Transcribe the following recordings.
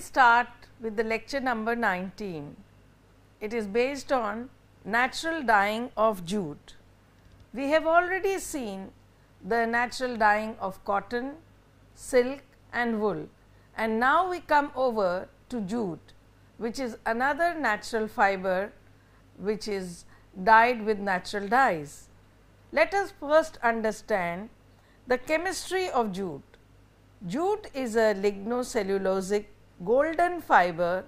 start with the lecture number 19. It is based on natural dyeing of jute. We have already seen the natural dyeing of cotton, silk and wool and now we come over to jute which is another natural fiber which is dyed with natural dyes. Let us first understand the chemistry of jute. Jute is a lignocellulosic golden fiber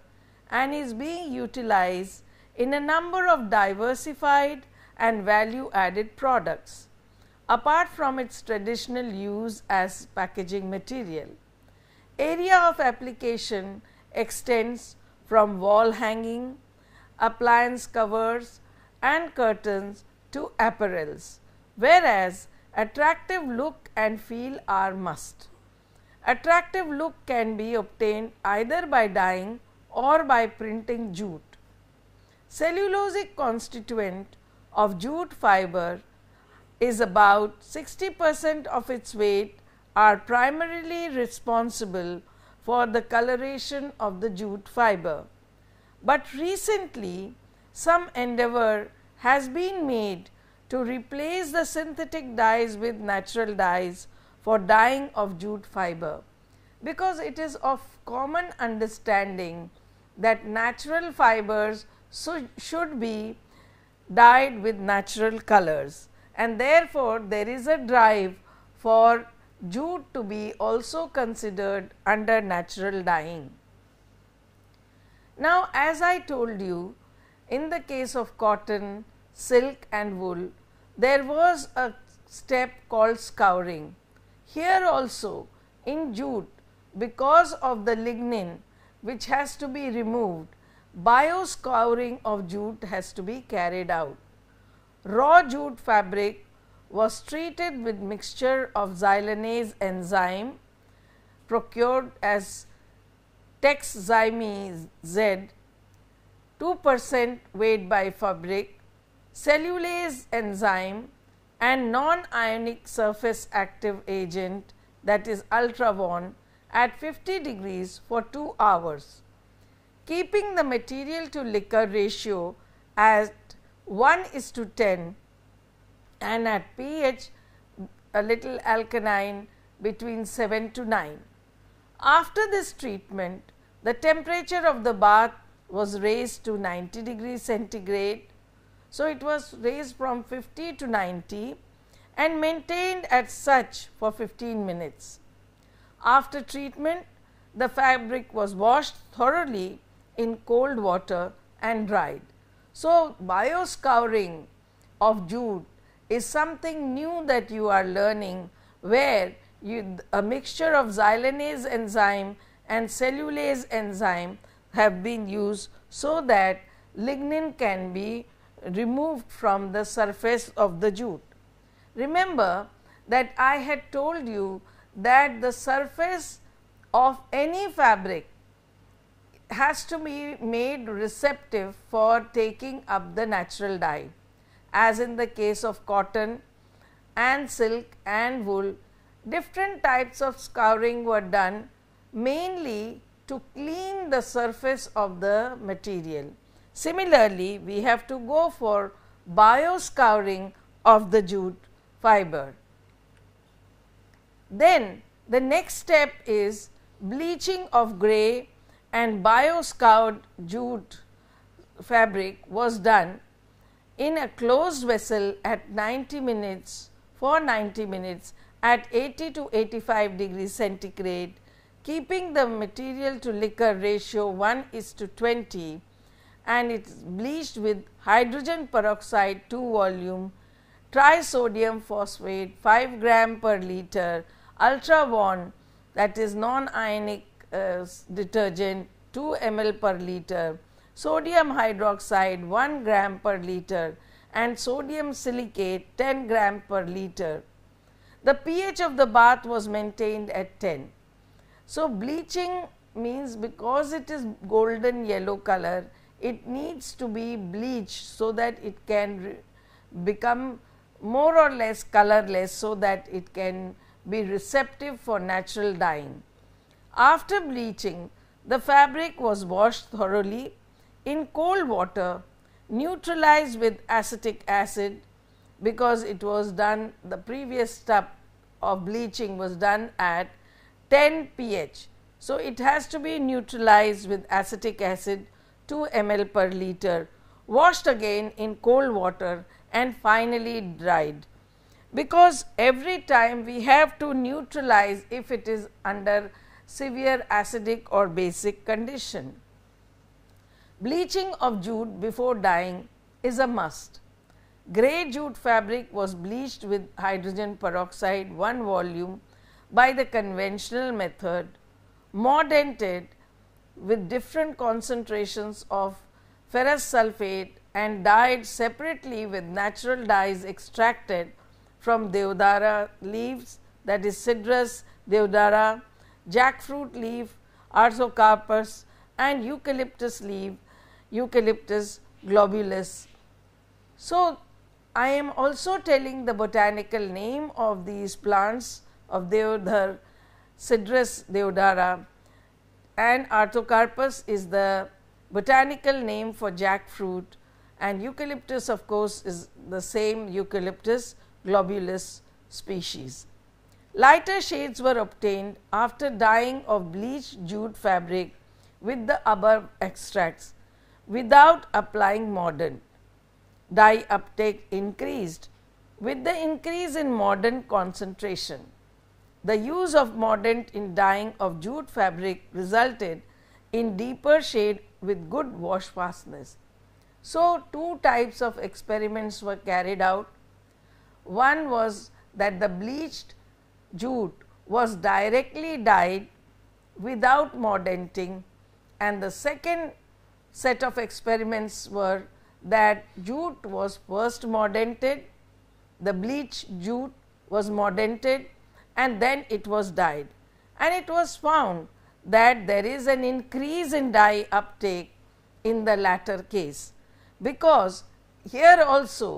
and is being utilized in a number of diversified and value added products apart from its traditional use as packaging material. Area of application extends from wall hanging, appliance covers and curtains to apparels, whereas attractive look and feel are must. Attractive look can be obtained either by dyeing or by printing jute. Cellulosic constituent of jute fiber is about 60 percent of its weight are primarily responsible for the coloration of the jute fiber. But recently some endeavor has been made to replace the synthetic dyes with natural dyes for dyeing of jute fiber because it is of common understanding that natural fibers so should be dyed with natural colors and therefore, there is a drive for jute to be also considered under natural dyeing. Now, as I told you in the case of cotton, silk and wool, there was a step called scouring here also in jute because of the lignin which has to be removed bioscouring of jute has to be carried out. Raw jute fabric was treated with mixture of xylanase enzyme procured as Texzyme Z 2 percent weight by fabric, cellulase enzyme and non-ionic surface active agent that is ultravon at 50 degrees for 2 hours. Keeping the material to liquor ratio at 1 is to 10 and at pH a little alkaline between 7 to 9. After this treatment, the temperature of the bath was raised to 90 degrees centigrade so, it was raised from 50 to 90 and maintained at such for 15 minutes. After treatment, the fabric was washed thoroughly in cold water and dried. So, bioscouring of jute is something new that you are learning where you, a mixture of xylanase enzyme and cellulase enzyme have been used so that lignin can be removed from the surface of the jute. Remember that I had told you that the surface of any fabric has to be made receptive for taking up the natural dye as in the case of cotton and silk and wool different types of scouring were done mainly to clean the surface of the material Similarly, we have to go for bioscouring of the jute fiber. Then the next step is bleaching of grey and bioscoured jute fabric was done in a closed vessel at 90 minutes for 90 minutes at 80 to 85 degrees centigrade keeping the material to liquor ratio 1 is to 20 and it is bleached with hydrogen peroxide 2 volume trisodium phosphate 5 gram per liter ultra bond that is non ionic uh, detergent 2 ml per liter sodium hydroxide 1 gram per liter and sodium silicate 10 gram per liter. The pH of the bath was maintained at 10. So, bleaching means because it is golden yellow color it needs to be bleached so that it can become more or less colorless so that it can be receptive for natural dyeing. After bleaching, the fabric was washed thoroughly in cold water neutralized with acetic acid because it was done the previous step of bleaching was done at 10 pH. So, it has to be neutralized with acetic acid 2 ml per liter, washed again in cold water and finally dried. Because every time we have to neutralize if it is under severe acidic or basic condition. Bleaching of jute before dyeing is a must. Grey jute fabric was bleached with hydrogen peroxide 1 volume by the conventional method, more with different concentrations of ferrous sulfate and dyed separately with natural dyes extracted from deodara leaves that is citrus, deodara, jackfruit leaf, arsocarpus and eucalyptus leaf, eucalyptus globulus. So, I am also telling the botanical name of these plants of deodar, citrus deodara and artocarpus is the botanical name for jackfruit and eucalyptus of course is the same eucalyptus globulus species. Lighter shades were obtained after dyeing of bleached jute fabric with the above extracts without applying modern. Dye uptake increased with the increase in modern concentration. The use of mordant in dyeing of jute fabric resulted in deeper shade with good wash fastness. So, two types of experiments were carried out. One was that the bleached jute was directly dyed without mordanting and the second set of experiments were that jute was first mordanted, the bleached jute was mordanted and then it was dyed. And it was found that there is an increase in dye uptake in the latter case, because here also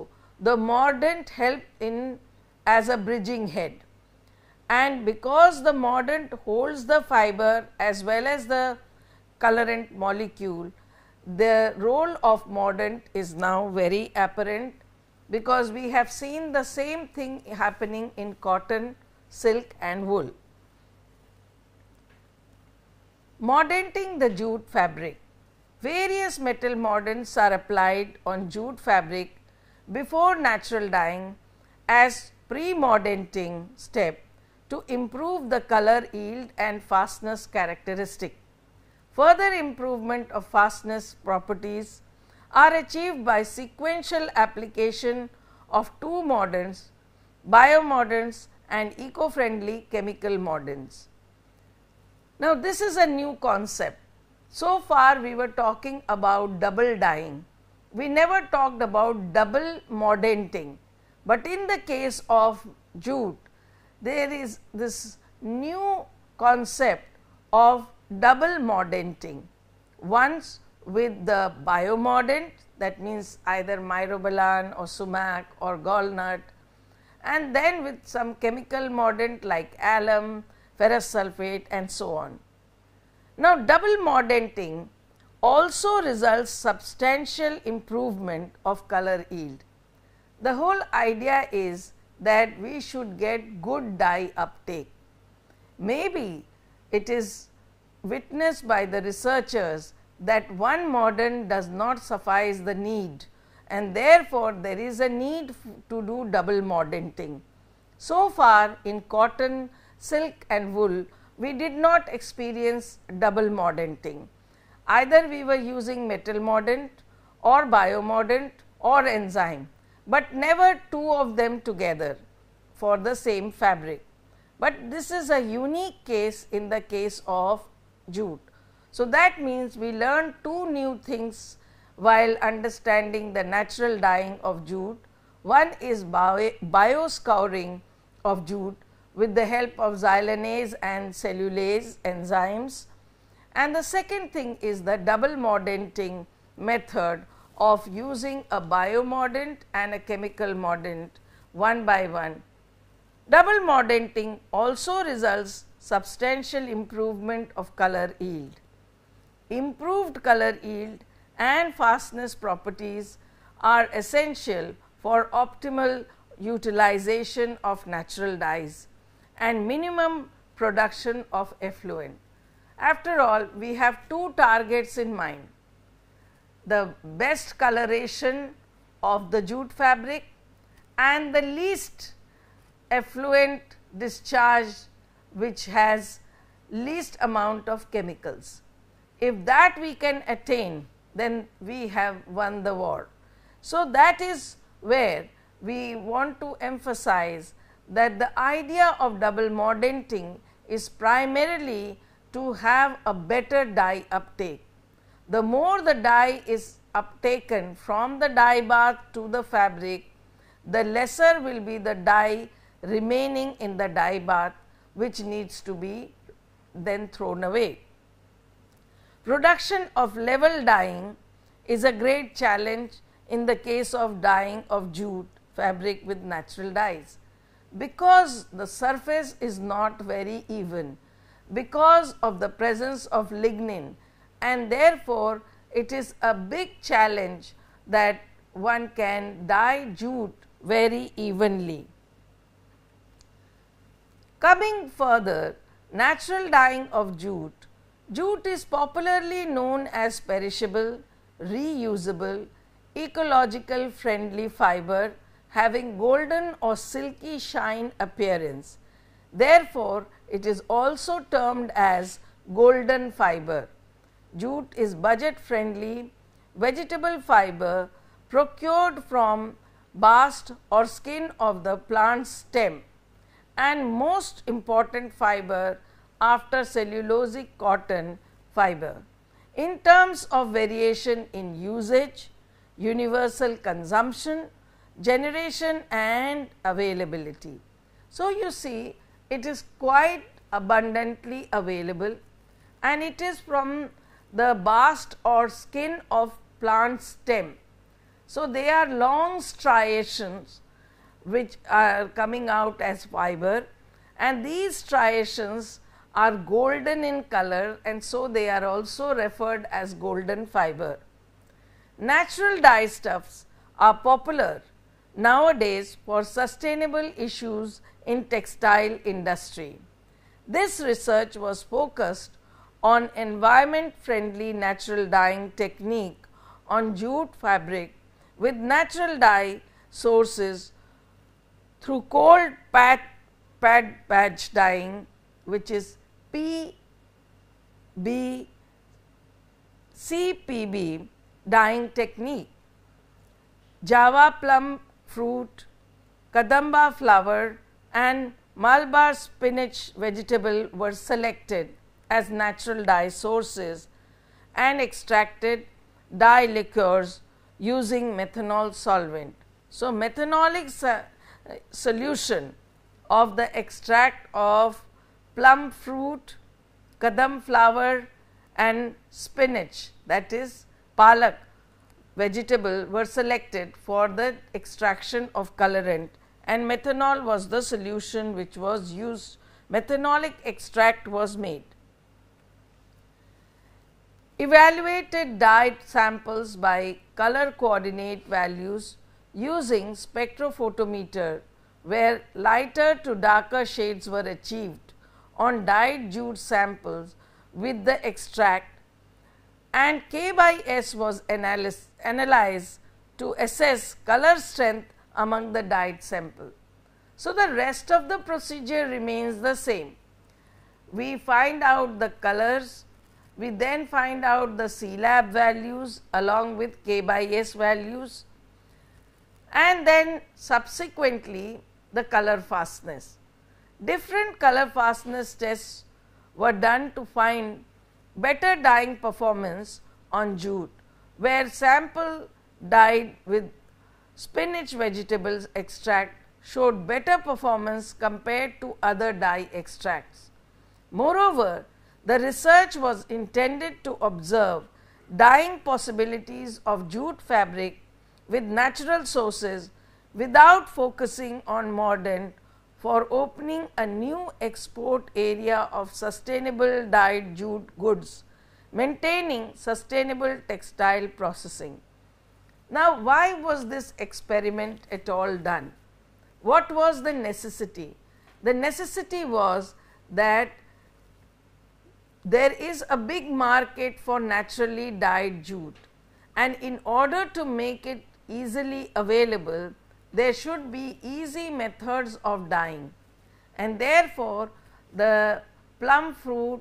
the mordant helped in as a bridging head. And because the mordant holds the fiber as well as the colorant molecule, the role of mordant is now very apparent because we have seen the same thing happening in cotton silk and wool. Modenting the jute fabric. Various metal modents are applied on jute fabric before natural dyeing as pre modenting step to improve the color yield and fastness characteristic. Further improvement of fastness properties are achieved by sequential application of two modents, biomodents and eco-friendly chemical moderns. Now, this is a new concept. So far, we were talking about double dyeing. We never talked about double mordanting, but in the case of jute, there is this new concept of double mordanting. Once with the biomordant, that means either myrobalan or sumac or gallnut and then with some chemical mordant like alum, ferrous sulfate and so on. Now double mordanting also results substantial improvement of color yield. The whole idea is that we should get good dye uptake. Maybe it is witnessed by the researchers that one modern does not suffice the need and therefore, there is a need to do double mordanting. So far in cotton, silk and wool, we did not experience double mordanting. Either we were using metal mordant or biomordant or enzyme, but never two of them together for the same fabric. But this is a unique case in the case of jute. So, that means we learned two new things while understanding the natural dyeing of jute, one is bioscouring of jute with the help of xylanase and cellulase enzymes. And the second thing is the double modenting method of using a biomordant and a chemical modent one by one. Double modenting also results substantial improvement of color yield. Improved color yield and fastness properties are essential for optimal utilization of natural dyes and minimum production of effluent. After all, we have two targets in mind, the best coloration of the jute fabric and the least effluent discharge which has least amount of chemicals. If that we can attain, then we have won the war. So, that is where we want to emphasize that the idea of double mordanting is primarily to have a better dye uptake. The more the dye is uptaken from the dye bath to the fabric, the lesser will be the dye remaining in the dye bath which needs to be then thrown away. Production of level dyeing is a great challenge in the case of dyeing of jute fabric with natural dyes because the surface is not very even because of the presence of lignin and therefore, it is a big challenge that one can dye jute very evenly. Coming further, natural dyeing of jute Jute is popularly known as perishable, reusable, ecological friendly fiber having golden or silky shine appearance. Therefore, it is also termed as golden fiber. Jute is budget friendly vegetable fiber procured from bast or skin of the plant stem and most important fiber after cellulosic cotton fiber. In terms of variation in usage, universal consumption, generation and availability. So, you see it is quite abundantly available and it is from the bast or skin of plant stem. So, they are long striations which are coming out as fiber and these striations are golden in color and so they are also referred as golden fiber. Natural dye stuffs are popular nowadays for sustainable issues in textile industry. This research was focused on environment friendly natural dyeing technique on jute fabric with natural dye sources through cold pad, pad patch dyeing which is P B CPB dyeing technique. Java plum fruit, Kadamba flower and Malabar spinach vegetable were selected as natural dye sources and extracted dye liquors using methanol solvent. So, methanolic solution of the extract of plum fruit, kadam flower and spinach that is palak vegetable were selected for the extraction of colorant and methanol was the solution which was used methanolic extract was made. Evaluated dyed samples by color coordinate values using spectrophotometer where lighter to darker shades were achieved on dyed jute samples with the extract and K by S was analyzed to assess color strength among the dyed sample. So, the rest of the procedure remains the same. We find out the colors, we then find out the C-lab values along with K by S values and then subsequently the color fastness different color fastness tests were done to find better dyeing performance on jute, where sample dyed with spinach vegetables extract showed better performance compared to other dye extracts. Moreover, the research was intended to observe dyeing possibilities of jute fabric with natural sources without focusing on modern for opening a new export area of sustainable dyed jute goods, maintaining sustainable textile processing. Now, why was this experiment at all done? What was the necessity? The necessity was that there is a big market for naturally dyed jute and in order to make it easily available, there should be easy methods of dyeing and therefore, the plum fruit,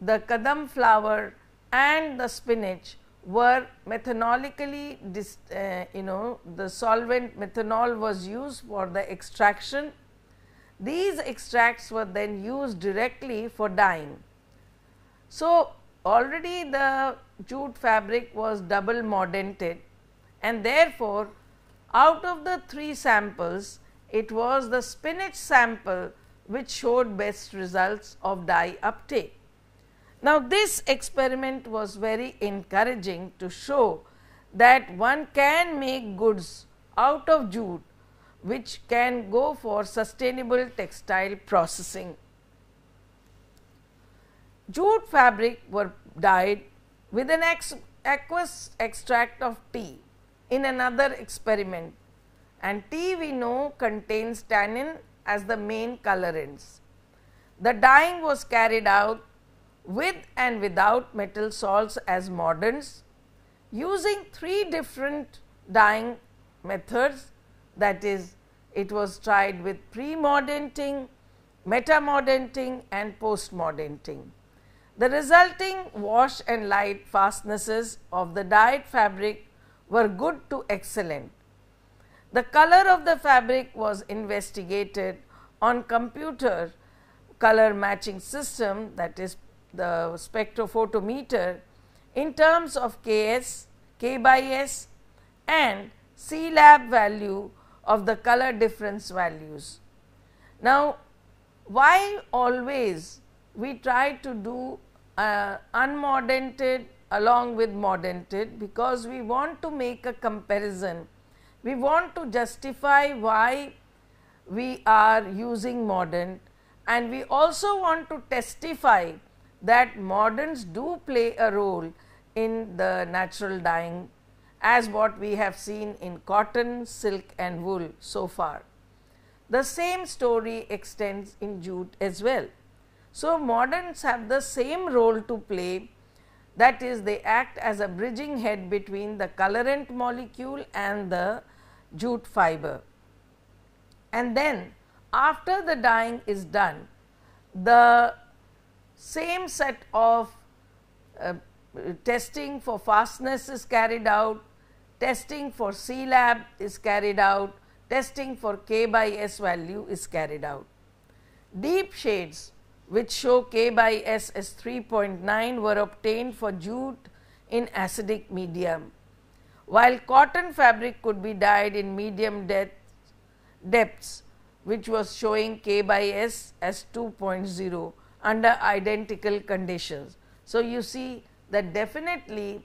the kadam flower and the spinach were methanolically dis, uh, you know the solvent methanol was used for the extraction. These extracts were then used directly for dyeing. So, already the jute fabric was double mordanted and therefore, out of the three samples, it was the spinach sample which showed best results of dye uptake. Now, this experiment was very encouraging to show that one can make goods out of jute which can go for sustainable textile processing. Jute fabric were dyed with an aqueous extract of tea in another experiment and tea we know contains tannin as the main colorants. The dyeing was carried out with and without metal salts as moderns using three different dyeing methods that is it was tried with pre-mordanting, metamordanting and post postmordanting. The resulting wash and light fastnesses of the dyed fabric were good to excellent. The color of the fabric was investigated on computer color matching system that is the spectrophotometer in terms of Ks, K by S and C lab value of the color difference values. Now, why always we try to do uh, unmoderated along with mordented because we want to make a comparison. We want to justify why we are using mordant and we also want to testify that mordants do play a role in the natural dyeing as what we have seen in cotton, silk and wool so far. The same story extends in jute as well. So, moderns have the same role to play that is they act as a bridging head between the colorant molecule and the jute fiber. And then after the dyeing is done, the same set of uh, testing for fastness is carried out, testing for C lab is carried out, testing for K by S value is carried out. Deep shades which show K by S as 3.9 were obtained for jute in acidic medium, while cotton fabric could be dyed in medium depth, depths which was showing K by S as 2.0 under identical conditions. So, you see that definitely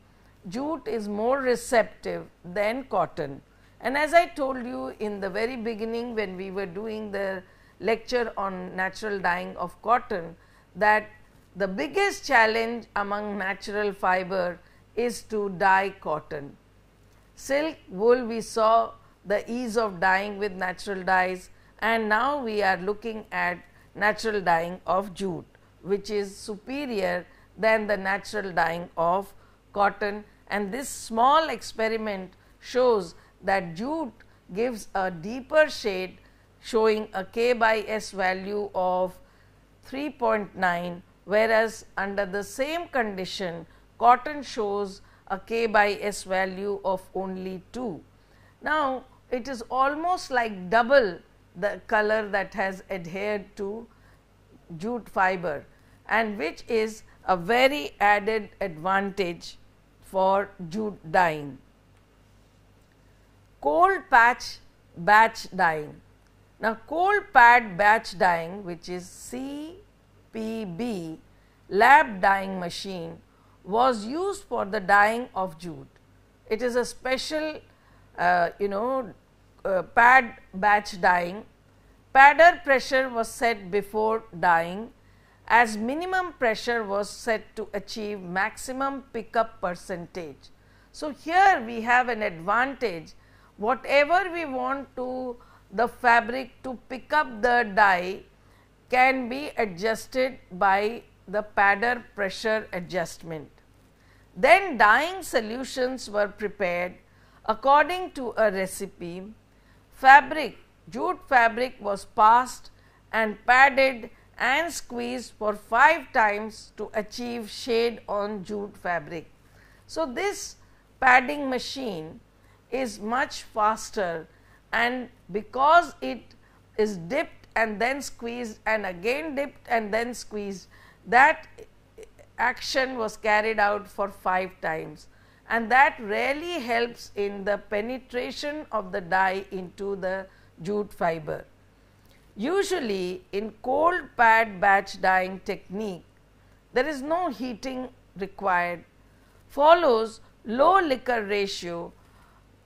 jute is more receptive than cotton. And as I told you in the very beginning when we were doing the lecture on natural dyeing of cotton that the biggest challenge among natural fiber is to dye cotton. Silk, wool we saw the ease of dyeing with natural dyes and now we are looking at natural dyeing of jute which is superior than the natural dyeing of cotton and this small experiment shows that jute gives a deeper shade showing a k by s value of 3.9 whereas under the same condition cotton shows a k by s value of only 2. Now, it is almost like double the color that has adhered to jute fiber and which is a very added advantage for jute dyeing. Cold patch batch dyeing. Now, cold pad batch dyeing which is CPB lab dyeing machine was used for the dyeing of jute. It is a special uh, you know uh, pad batch dyeing. Padder pressure was set before dyeing as minimum pressure was set to achieve maximum pickup percentage. So, here we have an advantage whatever we want to the fabric to pick up the dye can be adjusted by the padder pressure adjustment. Then dyeing solutions were prepared according to a recipe. Fabric, jute fabric was passed and padded and squeezed for 5 times to achieve shade on jute fabric. So, this padding machine is much faster and because it is dipped and then squeezed and again dipped and then squeezed that action was carried out for 5 times and that really helps in the penetration of the dye into the jute fiber. Usually in cold pad batch dyeing technique there is no heating required follows low liquor ratio,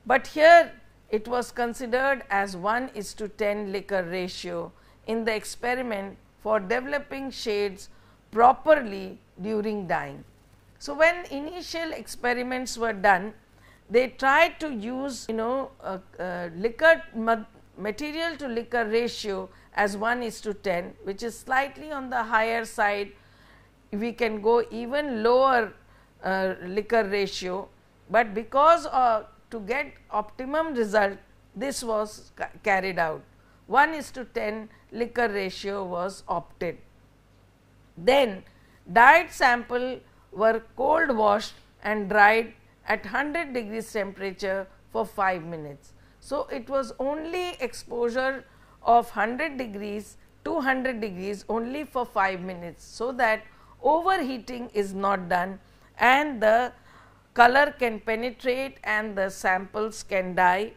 but here it was considered as 1 is to 10 liquor ratio in the experiment for developing shades properly during dyeing. So, when initial experiments were done, they tried to use you know uh, uh, liquor material to liquor ratio as 1 is to 10 which is slightly on the higher side we can go even lower uh, liquor ratio, but because uh, to get optimum result this was ca carried out 1 is to 10 liquor ratio was opted. Then dyed sample were cold washed and dried at 100 degrees temperature for 5 minutes. So, it was only exposure of 100 degrees 200 degrees only for 5 minutes. So, that overheating is not done and the color can penetrate and the samples can dye.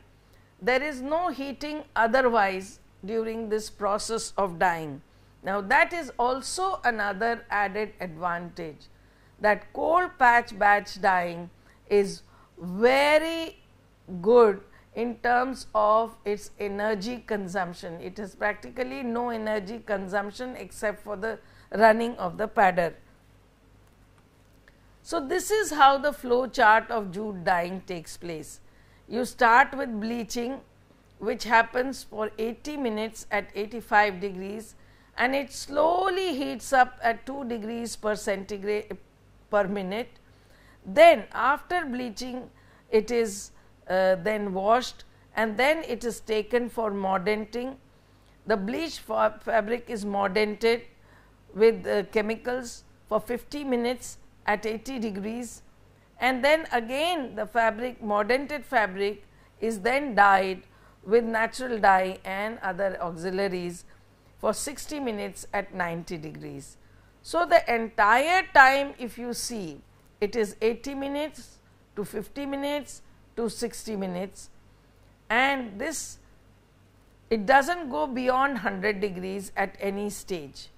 There is no heating otherwise during this process of dyeing. Now, that is also another added advantage that cold patch batch dyeing is very good in terms of its energy consumption. It has practically no energy consumption except for the running of the padder. So, this is how the flow chart of Jude dyeing takes place. You start with bleaching which happens for 80 minutes at 85 degrees and it slowly heats up at 2 degrees per centigrade per minute. Then after bleaching it is uh, then washed and then it is taken for mordanting. The bleached fabric is mordanted with uh, chemicals for 50 minutes at 80 degrees and then again the fabric modented fabric is then dyed with natural dye and other auxiliaries for 60 minutes at 90 degrees. So, the entire time if you see it is 80 minutes to 50 minutes to 60 minutes and this it does not go beyond 100 degrees at any stage.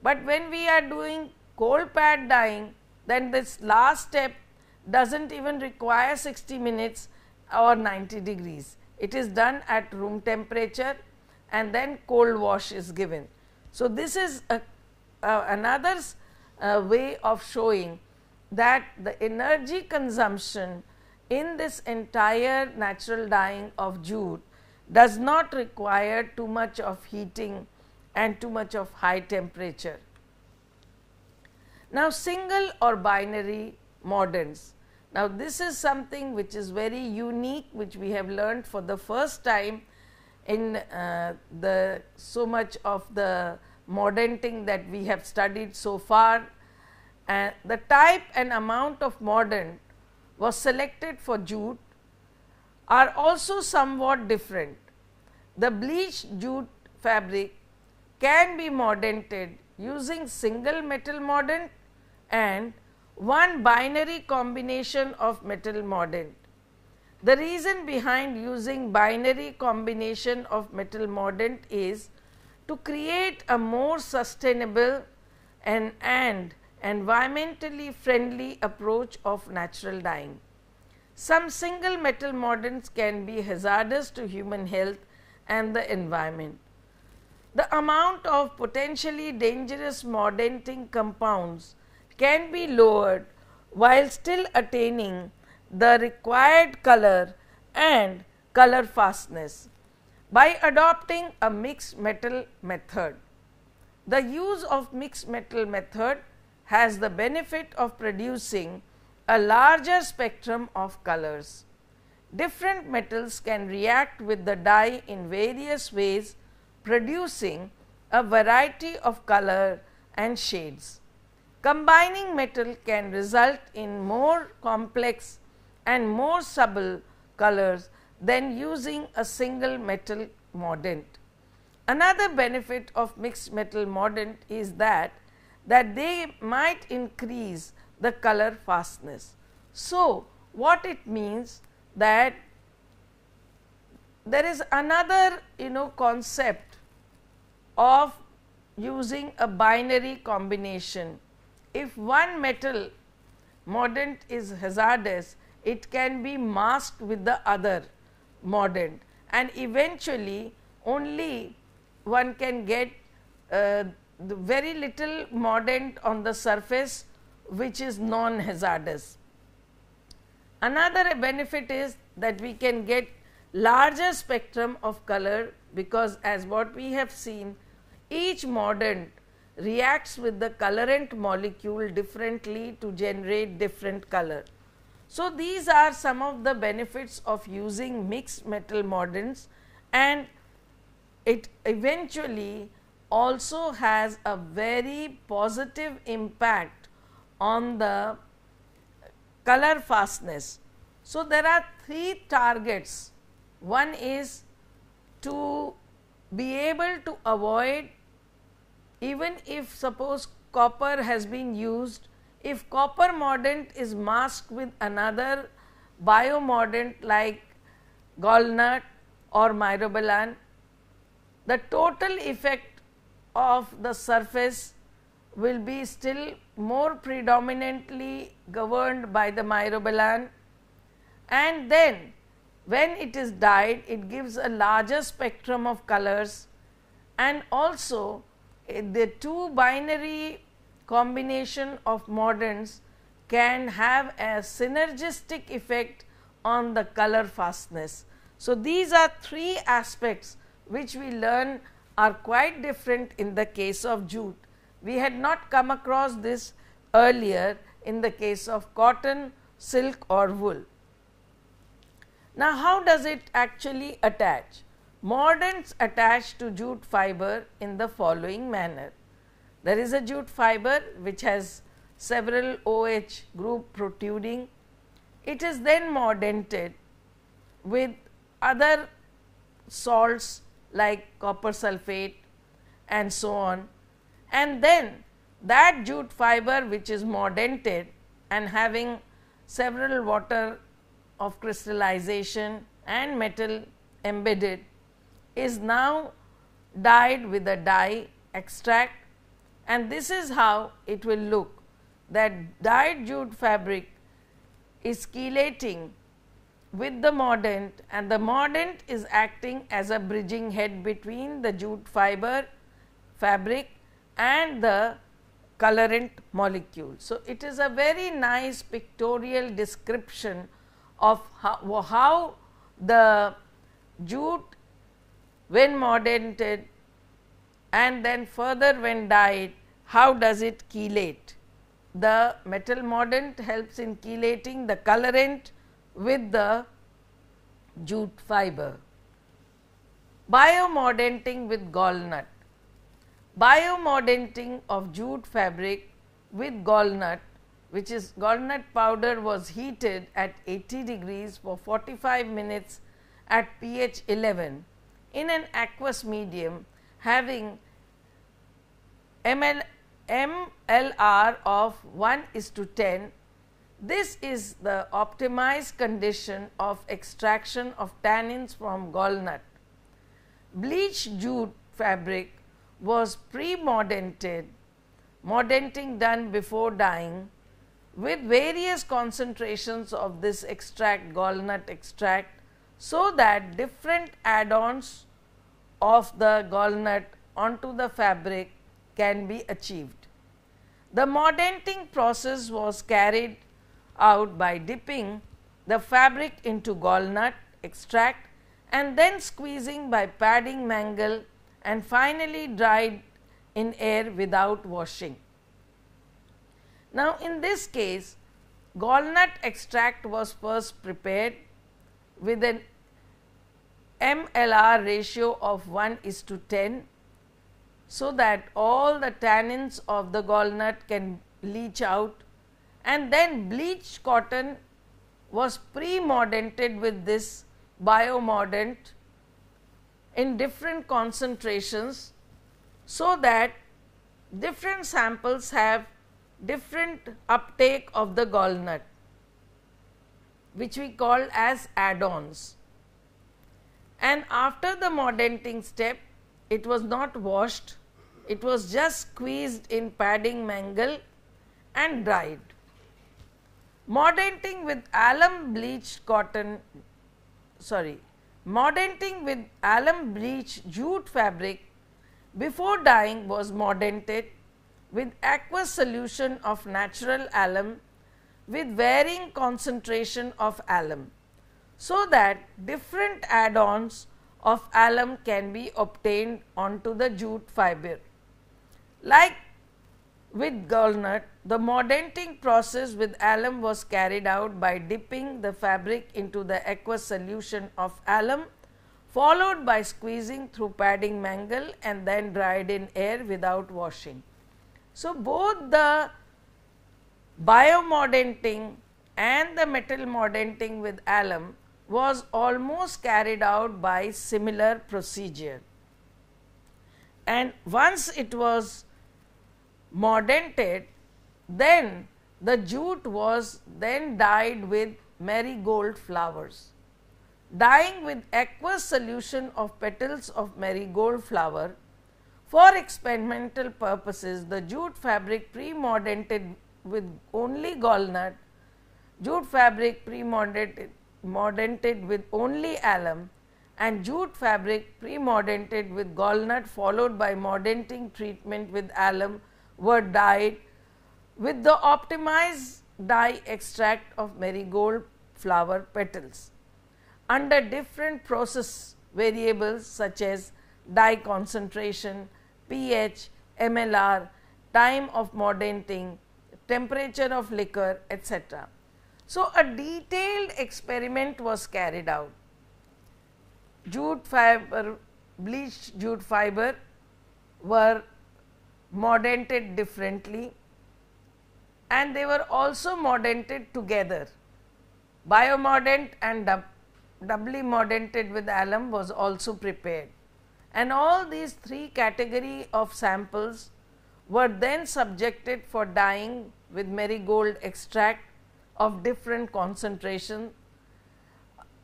But when we are doing cold pad dyeing then this last step doesn't even require 60 minutes or 90 degrees. It is done at room temperature and then cold wash is given. So, this is a, uh, another uh, way of showing that the energy consumption in this entire natural dyeing of jute does not require too much of heating and too much of high temperature. Now, single or binary moderns. Now, this is something which is very unique, which we have learned for the first time in uh, the so much of the modern thing that we have studied so far. Uh, the type and amount of modern was selected for jute are also somewhat different. The bleached jute fabric can be modented using single metal mordant and one binary combination of metal mordant. The reason behind using binary combination of metal mordant is to create a more sustainable and, and environmentally friendly approach of natural dyeing. Some single metal mordants can be hazardous to human health and the environment. The amount of potentially dangerous mordanting compounds can be lowered while still attaining the required color and color fastness by adopting a mixed metal method. The use of mixed metal method has the benefit of producing a larger spectrum of colors. Different metals can react with the dye in various ways producing a variety of color and shades. Combining metal can result in more complex and more subtle colors than using a single metal mordant. Another benefit of mixed metal mordant is that, that they might increase the color fastness. So, what it means that there is another you know concept of using a binary combination. If one metal mordant is hazardous, it can be masked with the other mordant and eventually only one can get uh, very little mordant on the surface which is non hazardous. Another benefit is that we can get larger spectrum of color because as what we have seen each mordant reacts with the colorant molecule differently to generate different color. So, these are some of the benefits of using mixed metal mordants and it eventually also has a very positive impact on the color fastness. So, there are three targets. One is to be able to avoid even if suppose copper has been used, if copper mordant is masked with another biomordant like gallnut or myrobalan, the total effect of the surface will be still more predominantly governed by the myrobalan and then when it is dyed it gives a larger spectrum of colors and also Eh, the two binary combination of moderns can have a synergistic effect on the color fastness. So, these are three aspects which we learn are quite different in the case of jute. We had not come across this earlier in the case of cotton, silk or wool. Now, how does it actually attach? Mordants attach to jute fiber in the following manner. There is a jute fiber which has several OH group protruding. It is then mordanted with other salts like copper sulfate and so on and then that jute fiber which is mordanted and having several water of crystallization and metal embedded is now dyed with a dye extract and this is how it will look that dyed jute fabric is chelating with the mordant and the mordant is acting as a bridging head between the jute fiber fabric and the colorant molecule. So, it is a very nice pictorial description of how, how the jute when mordanted and then further when dyed, how does it chelate? The metal mordant helps in chelating the colorant with the jute fiber. Biomodanting with gallnut. Biomodanting of jute fabric with gallnut which is gallnut powder was heated at 80 degrees for 45 minutes at pH 11 in an aqueous medium having ML, MLR of 1 is to 10, this is the optimized condition of extraction of tannins from gallnut. Bleached jute fabric was pre modented modenting done before dyeing with various concentrations of this extract, gallnut extract so that different add-ons of the gallnut onto the fabric can be achieved. The mordanting process was carried out by dipping the fabric into gallnut extract and then squeezing by padding mangle and finally dried in air without washing. Now, in this case gallnut extract was first prepared with an MLR ratio of 1 is to 10 so that all the tannins of the gallnut can leach out and then bleached cotton was pre-mordanted with this biomordant in different concentrations so that different samples have different uptake of the gallnut which we call as add-ons. And after the modenting step, it was not washed, it was just squeezed in padding mangle and dried. Modenting with alum bleached cotton, sorry, modenting with alum bleached jute fabric before dyeing was modented with aqueous solution of natural alum with varying concentration of alum so that different add-ons of alum can be obtained onto the jute fiber. Like with gallnut, the mordanting process with alum was carried out by dipping the fabric into the aqueous solution of alum followed by squeezing through padding mangle and then dried in air without washing. So, both the Biomodenting and the metal modenting with alum was almost carried out by similar procedure. And once it was modented, then the jute was then dyed with marigold flowers. Dyeing with aqueous solution of petals of marigold flower for experimental purposes, the jute fabric pre-modented with only gallnut, jute fabric pre modented with only alum and jute fabric pre modented with gallnut followed by modenting treatment with alum were dyed with the optimized dye extract of marigold flower petals under different process variables such as dye concentration, pH, MLR, time of modenting temperature of liquor, etc. So, a detailed experiment was carried out. Jute fiber, bleached jute fiber were modented differently and they were also modented together. Biomordant and doubly modented with alum was also prepared and all these three category of samples were then subjected for dyeing with marigold extract of different concentration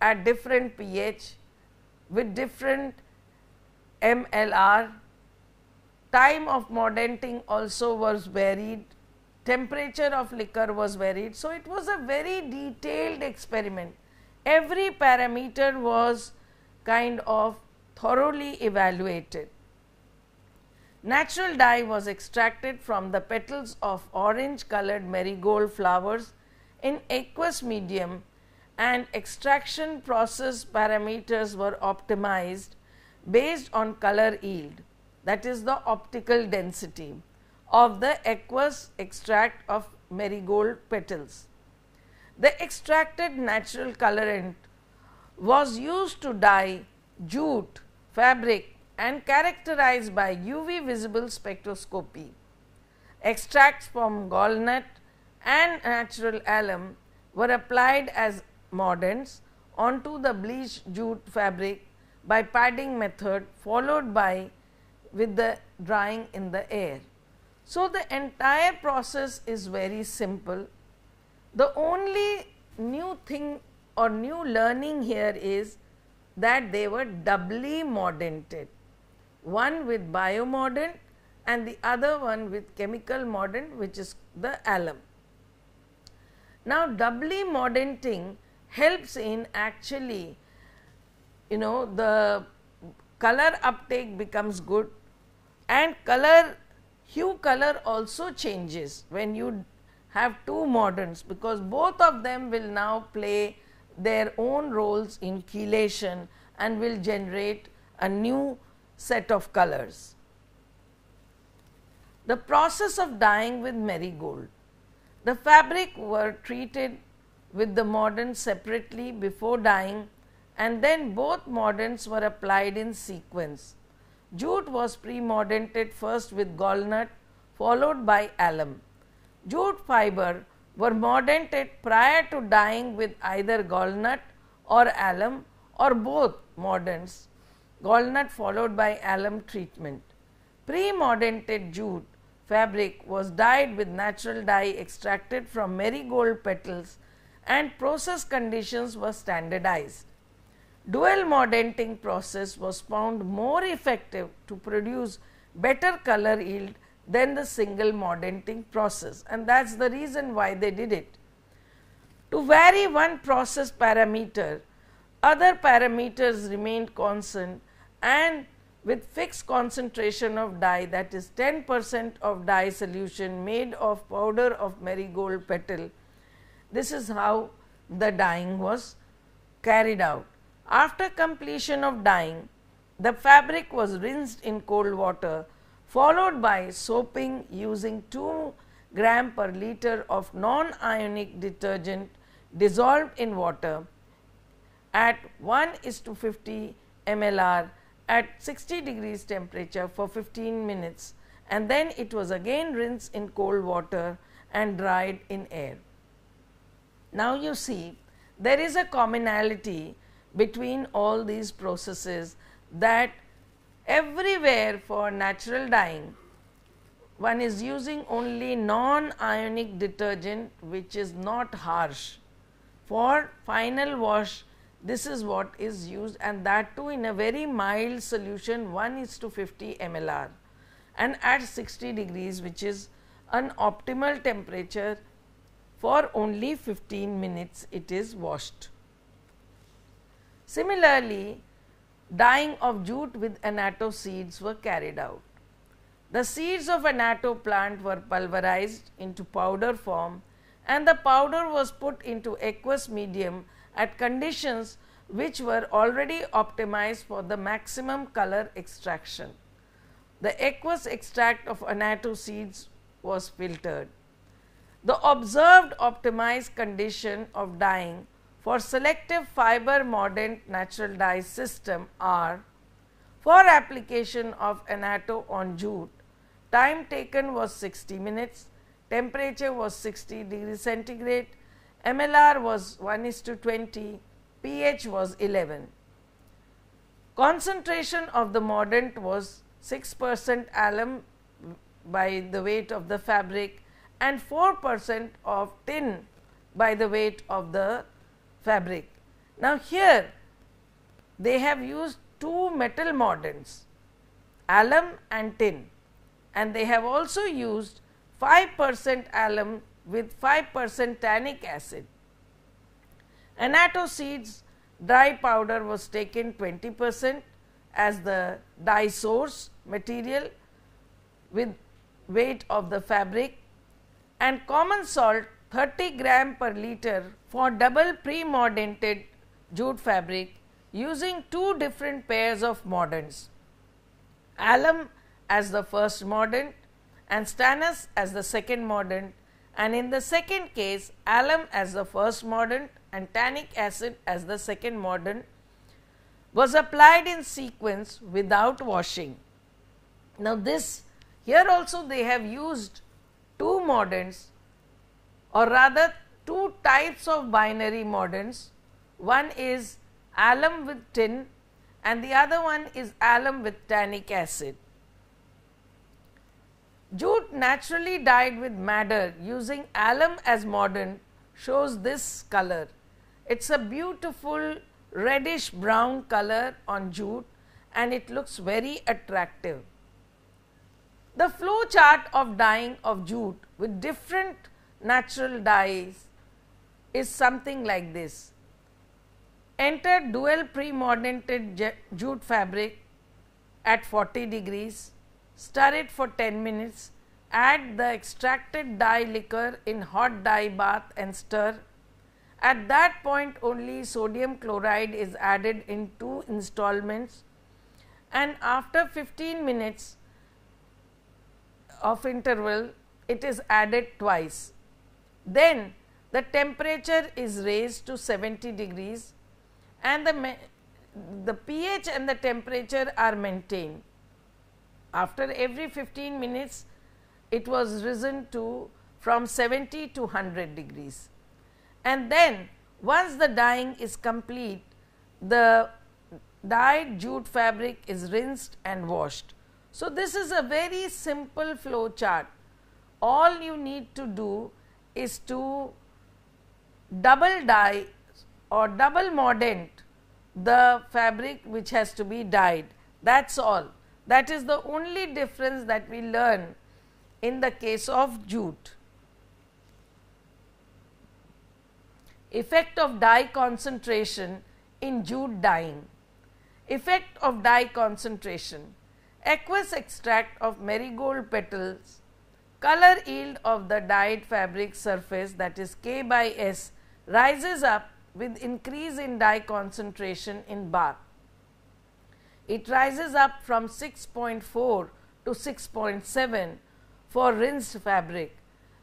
at different pH with different MLR. Time of modenting also was varied, temperature of liquor was varied. So, it was a very detailed experiment. Every parameter was kind of thoroughly evaluated. Natural dye was extracted from the petals of orange colored marigold flowers in aqueous medium and extraction process parameters were optimized based on color yield that is the optical density of the aqueous extract of marigold petals. The extracted natural colorant was used to dye jute, fabric and characterized by UV visible spectroscopy. Extracts from gallnut and natural alum were applied as mordants onto the bleached jute fabric by padding method followed by with the drying in the air. So, the entire process is very simple. The only new thing or new learning here is that they were doubly mordanted one with biomodern and the other one with chemical modern which is the alum. Now doubly modenting helps in actually you know the color uptake becomes good and color hue color also changes when you have two moderns because both of them will now play their own roles in chelation and will generate a new set of colors. The process of dyeing with marigold. The fabric were treated with the modern separately before dyeing and then both moderns were applied in sequence. Jute was pre-moderned first with gallnut followed by alum. Jute fiber were moderned prior to dyeing with either gallnut or alum or both moderns gallnut followed by alum treatment. Pre-modern jute fabric was dyed with natural dye extracted from marigold petals and process conditions were standardized. Dual modenting process was found more effective to produce better color yield than the single modenting process and that is the reason why they did it. To vary one process parameter, other parameters remained constant and with fixed concentration of dye that is 10 percent of dye solution made of powder of marigold petal. This is how the dyeing was carried out. After completion of dyeing, the fabric was rinsed in cold water followed by soaping using 2 gram per liter of non-ionic detergent dissolved in water at 1 is to 50 mLr at 60 degrees temperature for 15 minutes and then it was again rinsed in cold water and dried in air. Now, you see there is a commonality between all these processes that everywhere for natural dyeing one is using only non ionic detergent which is not harsh. For final wash this is what is used and that too in a very mild solution 1 is to 50 mLR and at 60 degrees which is an optimal temperature for only 15 minutes it is washed. Similarly, dyeing of jute with annatto seeds were carried out. The seeds of annatto plant were pulverized into powder form and the powder was put into aqueous medium at conditions which were already optimized for the maximum color extraction. The aqueous extract of annatto seeds was filtered. The observed optimized condition of dyeing for selective fiber modern natural dye system are for application of annatto on jute, time taken was 60 minutes, temperature was 60 degree centigrade, MLR was 1 is to 20, pH was 11. Concentration of the mordant was 6 percent alum by the weight of the fabric and 4 percent of tin by the weight of the fabric. Now, here they have used two metal mordants alum and tin and they have also used 5 percent alum with 5 percent tannic acid. seeds dry powder was taken 20 percent as the dye source material with weight of the fabric and common salt 30 gram per liter for double pre modented jute fabric using two different pairs of moderns, alum as the first modern and stannous as the second modern and in the second case alum as the first modern and tannic acid as the second modern was applied in sequence without washing. Now this here also they have used two moderns, or rather two types of binary moderns. One is alum with tin and the other one is alum with tannic acid. Jute naturally dyed with madder using alum as modern shows this color. It's a beautiful reddish brown color on jute and it looks very attractive. The flow chart of dyeing of jute with different natural dyes is something like this. Enter dual pre modern jute fabric at 40 degrees stir it for 10 minutes, add the extracted dye liquor in hot dye bath and stir. At that point only sodium chloride is added in two installments and after 15 minutes of interval it is added twice. Then the temperature is raised to 70 degrees and the, the pH and the temperature are maintained. After every 15 minutes, it was risen to from 70 to 100 degrees. And then once the dyeing is complete, the dyed jute fabric is rinsed and washed. So, this is a very simple flow chart. All you need to do is to double dye or double mordant the fabric which has to be dyed that is all. That is the only difference that we learn in the case of jute. Effect of dye concentration in jute dyeing. Effect of dye concentration. Aqueous extract of marigold petals. Color yield of the dyed fabric surface that is K by S rises up with increase in dye concentration in bath. It rises up from 6.4 to 6.7 for rinsed fabric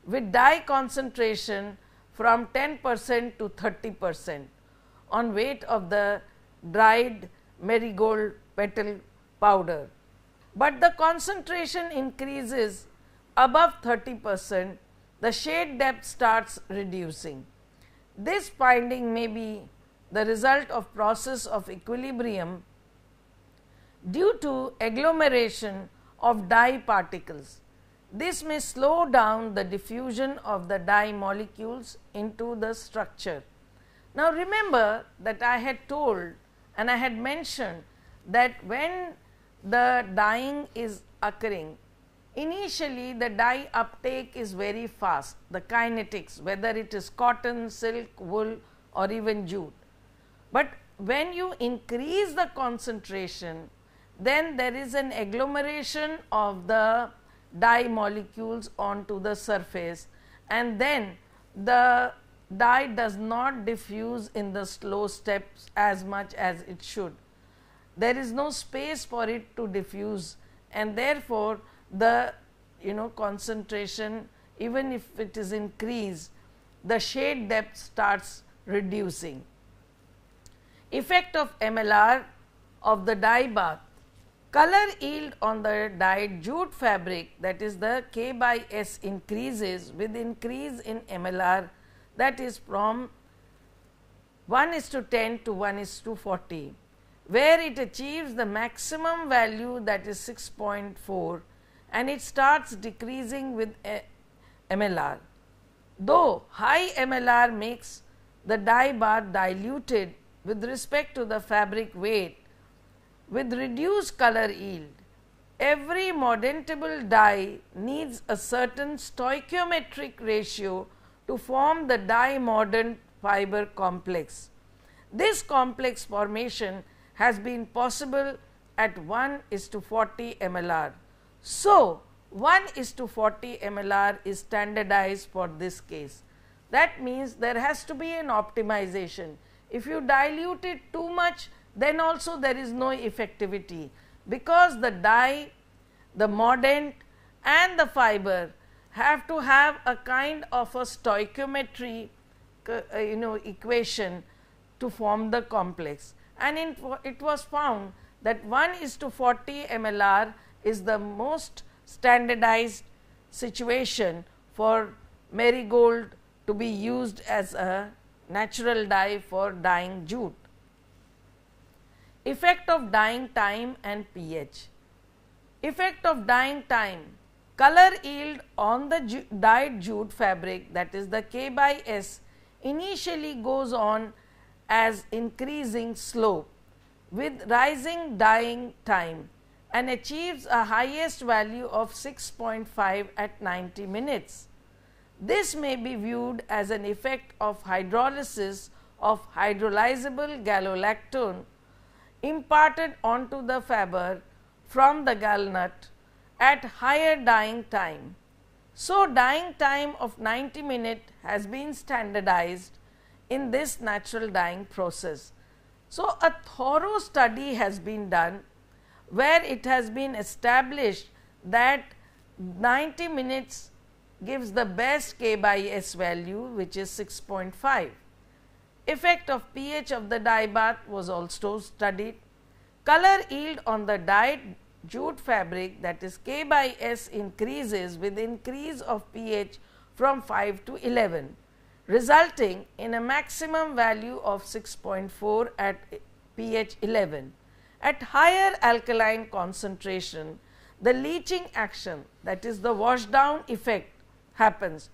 with dye concentration from 10 percent to 30 percent on weight of the dried marigold petal powder. But the concentration increases above 30 percent, the shade depth starts reducing. This finding may be the result of process of equilibrium due to agglomeration of dye particles. This may slow down the diffusion of the dye molecules into the structure. Now, remember that I had told and I had mentioned that when the dyeing is occurring, initially the dye uptake is very fast, the kinetics, whether it is cotton, silk, wool, or even jute. But when you increase the concentration, then there is an agglomeration of the dye molecules onto the surface and then the dye does not diffuse in the slow steps as much as it should. There is no space for it to diffuse and therefore, the you know concentration even if it is increased the shade depth starts reducing. Effect of MLR of the dye bath color yield on the dyed jute fabric that is the K by S increases with increase in MLR that is from 1 is to 10 to 1 is to 40, where it achieves the maximum value that is 6.4 and it starts decreasing with eh, MLR. Though high MLR makes the dye bar diluted with respect to the fabric weight with reduced color yield. Every modentable dye needs a certain stoichiometric ratio to form the dye modent fiber complex. This complex formation has been possible at 1 is to 40 MLR. So, 1 is to 40 MLR is standardized for this case. That means, there has to be an optimization. If you dilute it too much, then also there is no effectivity because the dye, the mordant and the fiber have to have a kind of a stoichiometry uh, you know equation to form the complex and in, it was found that 1 is to 40 MLR is the most standardized situation for marigold to be used as a natural dye for dyeing jute effect of dyeing time and pH. Effect of dyeing time color yield on the ju dyed jute fabric that is the K by S initially goes on as increasing slope with rising dyeing time and achieves a highest value of 6.5 at 90 minutes. This may be viewed as an effect of hydrolysis of hydrolyzable gallolactone imparted onto the faber from the gallnut at higher dyeing time. So, dyeing time of 90 minute has been standardized in this natural dyeing process. So, a thorough study has been done where it has been established that 90 minutes gives the best K by S value which is 6.5. Effect of pH of the dye bath was also studied. Color yield on the dyed jute fabric that is K by S increases with increase of pH from 5 to 11 resulting in a maximum value of 6.4 at pH 11. At higher alkaline concentration, the leaching action that is the wash down effect happens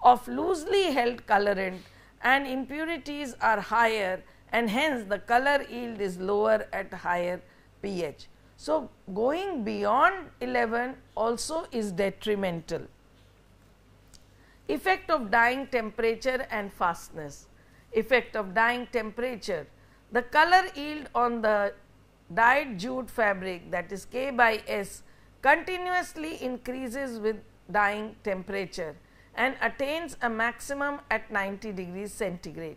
of loosely held colorant and impurities are higher and hence the color yield is lower at higher pH. So, going beyond 11 also is detrimental. Effect of dyeing temperature and fastness. Effect of dyeing temperature. The color yield on the dyed jute fabric that is K by S continuously increases with dyeing temperature and attains a maximum at 90 degrees centigrade.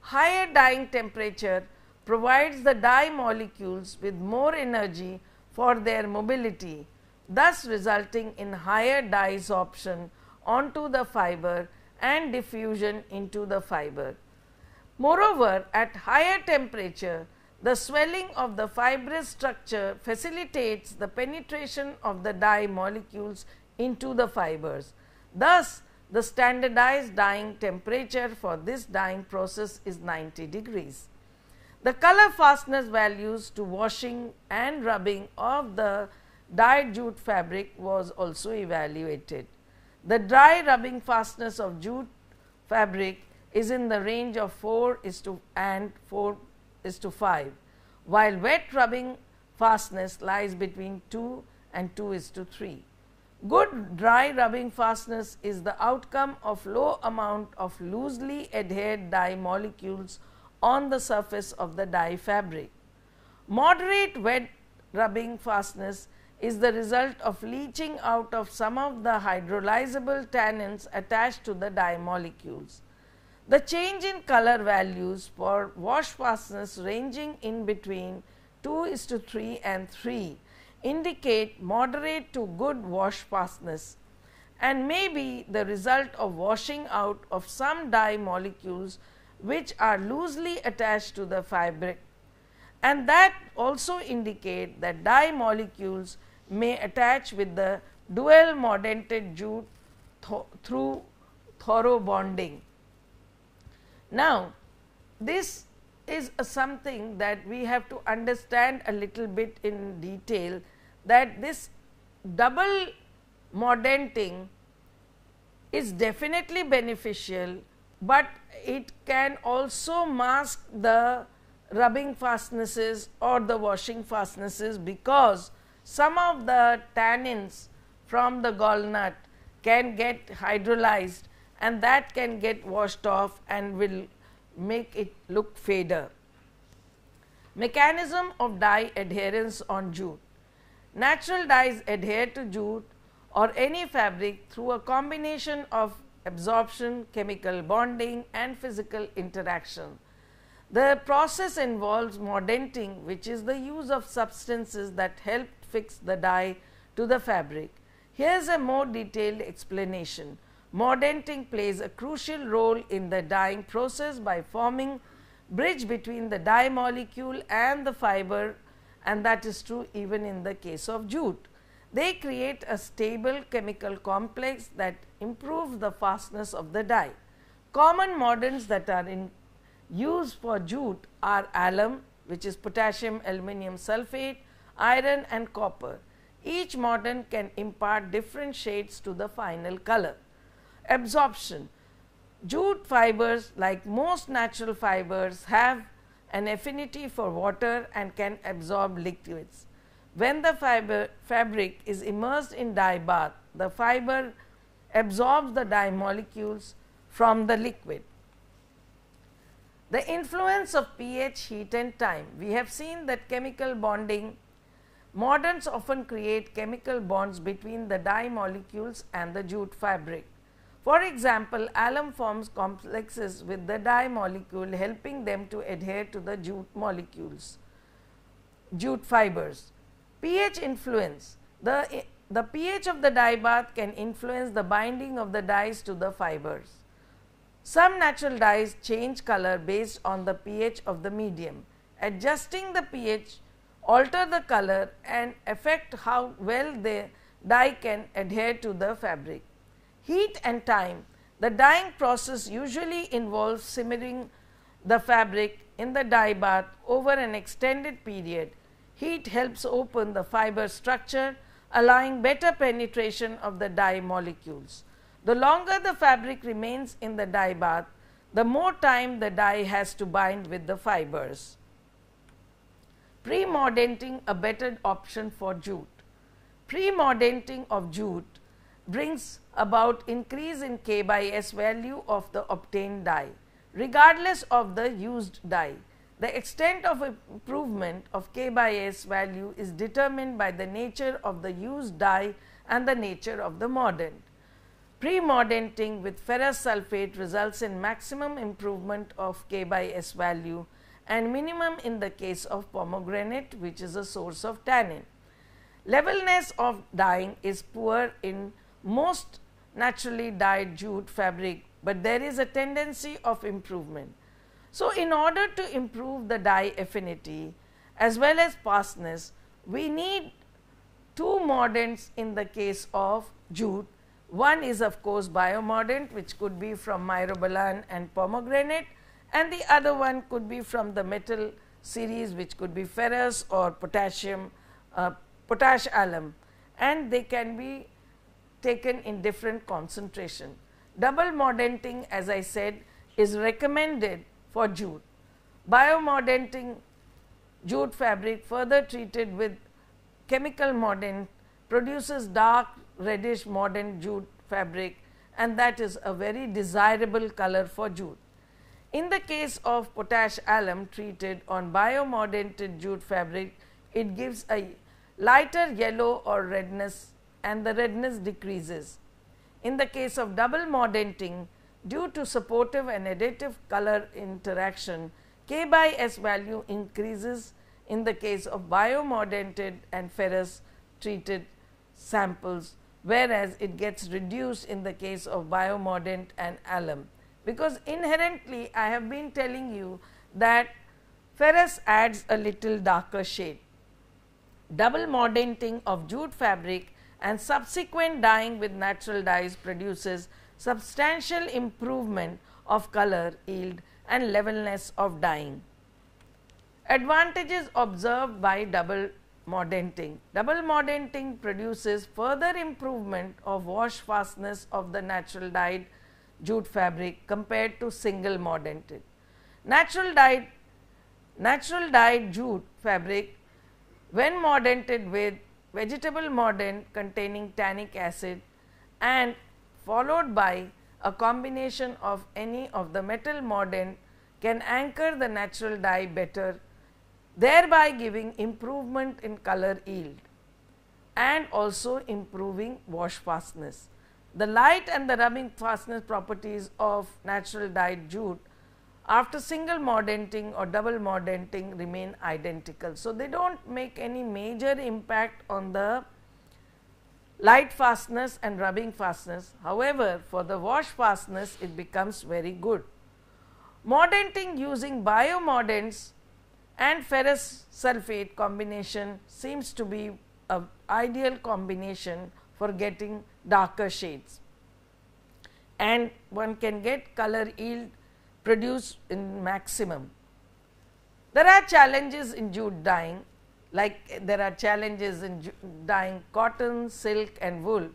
Higher dyeing temperature provides the dye molecules with more energy for their mobility, thus resulting in higher dyesorption onto the fiber and diffusion into the fiber. Moreover, at higher temperature, the swelling of the fibrous structure facilitates the penetration of the dye molecules into the fibers. Thus, the standardized dyeing temperature for this dyeing process is 90 degrees. The color fastness values to washing and rubbing of the dyed jute fabric was also evaluated. The dry rubbing fastness of jute fabric is in the range of 4 is to and 4 is to 5, while wet rubbing fastness lies between 2 and 2 is to 3. Good dry rubbing fastness is the outcome of low amount of loosely adhered dye molecules on the surface of the dye fabric. Moderate wet rubbing fastness is the result of leaching out of some of the hydrolyzable tannins attached to the dye molecules. The change in color values for wash fastness ranging in between 2 is to 3 and 3 indicate moderate to good wash fastness and may be the result of washing out of some dye molecules which are loosely attached to the fabric and that also indicate that dye molecules may attach with the dual modented jute through thorough bonding. Now, this is something that we have to understand a little bit in detail that this double mordanting is definitely beneficial, but it can also mask the rubbing fastnesses or the washing fastnesses because some of the tannins from the gallnut can get hydrolyzed and that can get washed off and will make it look fader. Mechanism of dye adherence on jute. Natural dyes adhere to jute or any fabric through a combination of absorption, chemical bonding and physical interaction. The process involves mordanting which is the use of substances that help fix the dye to the fabric. Here is a more detailed explanation. Mordanting plays a crucial role in the dyeing process by forming bridge between the dye molecule and the fiber and that is true even in the case of jute. They create a stable chemical complex that improves the fastness of the dye. Common mordants that are in use for jute are alum which is potassium aluminum sulfate, iron and copper. Each mordant can impart different shades to the final color. Absorption. Jute fibers like most natural fibers have an affinity for water and can absorb liquids. When the fiber fabric is immersed in dye bath, the fiber absorbs the dye molecules from the liquid. The influence of pH, heat and time. We have seen that chemical bonding, moderns often create chemical bonds between the dye molecules and the jute fabric. For example, alum forms complexes with the dye molecule helping them to adhere to the jute molecules, jute fibers. pH influence the, the pH of the dye bath can influence the binding of the dyes to the fibers. Some natural dyes change color based on the pH of the medium. Adjusting the pH alter the color and affect how well the dye can adhere to the fabric. Heat and time. The dyeing process usually involves simmering the fabric in the dye bath over an extended period. Heat helps open the fiber structure, allowing better penetration of the dye molecules. The longer the fabric remains in the dye bath, the more time the dye has to bind with the fibers. Pre-mordanting a better option for jute. Pre-mordanting of jute brings about increase in K by S value of the obtained dye regardless of the used dye. The extent of improvement of K by S value is determined by the nature of the used dye and the nature of the mordant. Pre-mordanting with ferrous sulfate results in maximum improvement of K by S value and minimum in the case of pomegranate which is a source of tannin. Levelness of dyeing is poor in most naturally dyed jute fabric, but there is a tendency of improvement. So, in order to improve the dye affinity as well as fastness, we need two mordants in the case of jute. One is of course biomordant which could be from myrobalan and pomegranate and the other one could be from the metal series which could be ferrous or potassium, uh, potash alum and they can be taken in different concentration. Double mordanting, as I said, is recommended for jute. Biomodenting jute fabric further treated with chemical mordant produces dark reddish mordant jute fabric and that is a very desirable color for jute. In the case of potash alum treated on biomodented jute fabric, it gives a lighter yellow or redness and the redness decreases. In the case of double mordanting, due to supportive and additive color interaction, K by S value increases in the case of biomodented and ferrous treated samples, whereas it gets reduced in the case of biomordant and alum. Because inherently, I have been telling you that ferrous adds a little darker shade. Double mordanting of jute fabric and subsequent dyeing with natural dyes produces substantial improvement of color yield and levelness of dyeing. Advantages observed by double modenting. Double modenting produces further improvement of wash fastness of the natural dyed jute fabric compared to single modenting. Natural dyed, natural dyed jute fabric when modented with vegetable modern containing tannic acid and followed by a combination of any of the metal mordant can anchor the natural dye better thereby giving improvement in color yield and also improving wash fastness. The light and the rubbing fastness properties of natural dyed jute after single mordanting or double mordanting remain identical. So, they do not make any major impact on the light fastness and rubbing fastness. However, for the wash fastness it becomes very good. Mordanting using biomodents and ferrous sulfate combination seems to be a ideal combination for getting darker shades and one can get color yield produce in maximum. There are challenges in jute dyeing like eh, there are challenges in dyeing cotton, silk and wool.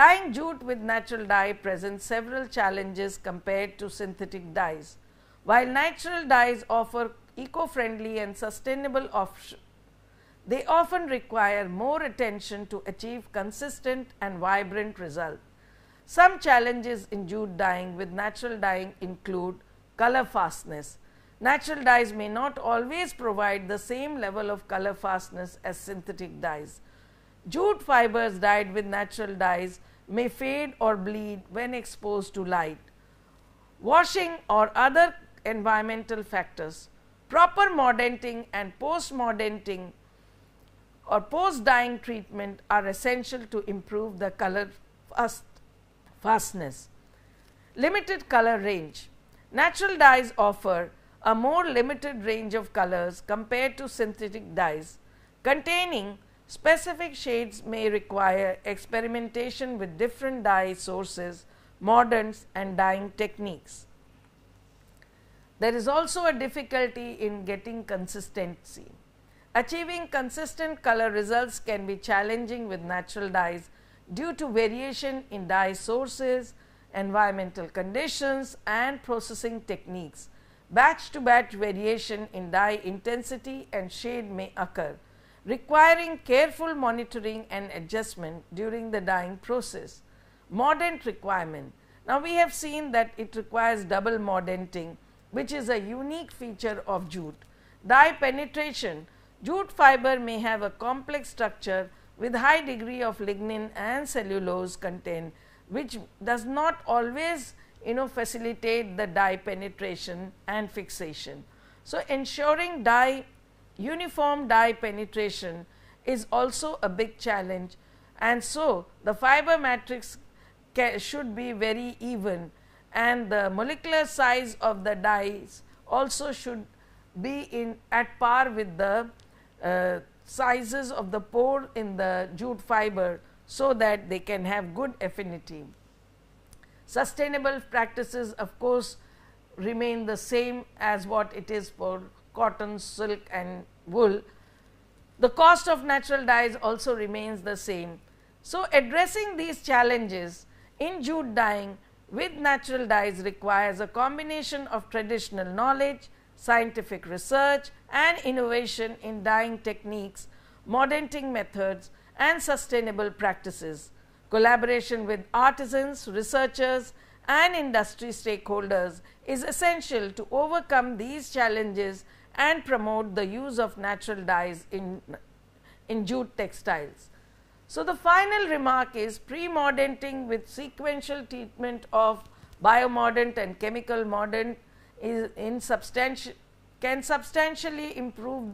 Dyeing jute with natural dye presents several challenges compared to synthetic dyes. While natural dyes offer eco-friendly and sustainable options, they often require more attention to achieve consistent and vibrant results. Some challenges in jute dyeing with natural dyeing include color fastness. Natural dyes may not always provide the same level of color fastness as synthetic dyes. Jute fibers dyed with natural dyes may fade or bleed when exposed to light. Washing or other environmental factors. Proper mordanting and post-mordanting or post-dyeing treatment are essential to improve the color fast fastness. Limited color range. Natural dyes offer a more limited range of colors compared to synthetic dyes containing specific shades may require experimentation with different dye sources, moderns and dyeing techniques. There is also a difficulty in getting consistency. Achieving consistent color results can be challenging with natural dyes due to variation in dye sources, environmental conditions and processing techniques. Batch to batch variation in dye intensity and shade may occur, requiring careful monitoring and adjustment during the dyeing process. Mordant requirement. Now, we have seen that it requires double mordanting which is a unique feature of jute. Dye penetration. Jute fiber may have a complex structure with high degree of lignin and cellulose content which does not always you know facilitate the dye penetration and fixation. So, ensuring dye uniform dye penetration is also a big challenge and so the fiber matrix should be very even and the molecular size of the dyes also should be in at par with the uh, sizes of the pore in the jute fiber so that they can have good affinity. Sustainable practices, of course, remain the same as what it is for cotton, silk, and wool. The cost of natural dyes also remains the same. So, addressing these challenges in jute dyeing with natural dyes requires a combination of traditional knowledge, scientific research, and innovation in dyeing techniques, modeling methods, and sustainable practices, collaboration with artisans, researchers and industry stakeholders is essential to overcome these challenges and promote the use of natural dyes in, in jute textiles. So, the final remark is pre-mordanting with sequential treatment of biomordant and chemical mordant is in substanti can substantially improve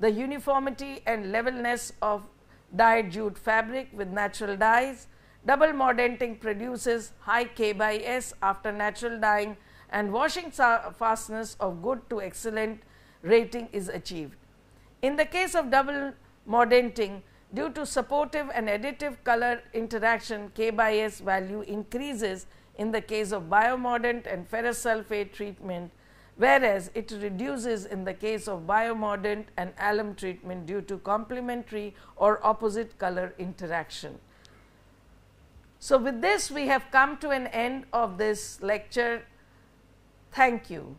the uniformity and levelness of dyed jute fabric with natural dyes. Double mordanting produces high K by S after natural dyeing and washing fastness of good to excellent rating is achieved. In the case of double mordanting, due to supportive and additive color interaction, K by S value increases in the case of biomordant and ferrous sulfate treatment whereas it reduces in the case of biomodent and alum treatment due to complementary or opposite color interaction. So, with this we have come to an end of this lecture. Thank you.